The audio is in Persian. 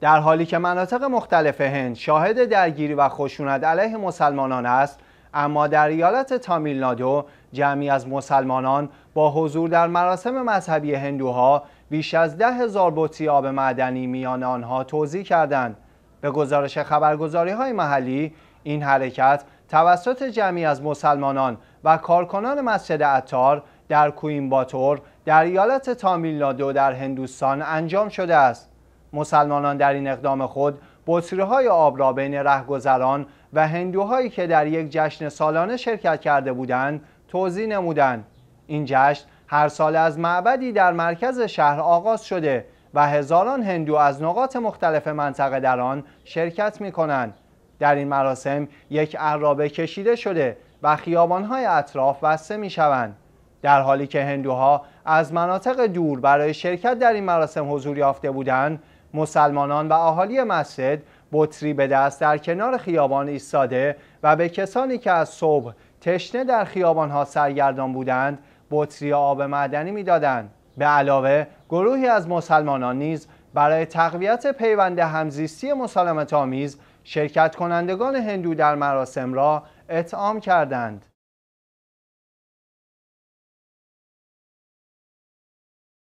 در حالی که مناطق مختلف هند شاهد درگیری و خشونت علیه مسلمانان است اما در ایالت نادو جمعی از مسلمانان با حضور در مراسم مذهبی هندوها بیش از ده هزار بطری آب معدنی میان آنها توضیح کردند به گزارش خبرگزاری های محلی این حرکت توسط جمعی از مسلمانان و کارکنان مسجد عطار در کوین باتور در ایالت تامیلنادو در هندوستان انجام شده است مسلمانان در این اقدام خود بطری های آب را بین رهگذران و هندوهایی که در یک جشن سالانه شرکت کرده بودند توضیح نمودند این جشن هر سال از معبدی در مرکز شهر آغاز شده و هزاران هندو از نقاط مختلف منطقه در آن شرکت می کنند. در این مراسم یک عرابه کشیده شده و خیابانهای اطراف بسته می شوند. در حالی که هندوها از مناطق دور برای شرکت در این مراسم حضور یافته بودند مسلمانان و اهالی مسجد بطری به دست در کنار خیابان ایستاده و به کسانی که از صبح تشنه در خیابانها سرگردان بودند بطری آب معدنی میدادند به علاوه گروهی از مسلمانان نیز برای تقویت پیوند همزیستی مسالمت آمیز شرکت کنندگان هندو در مراسم را اطعام کردند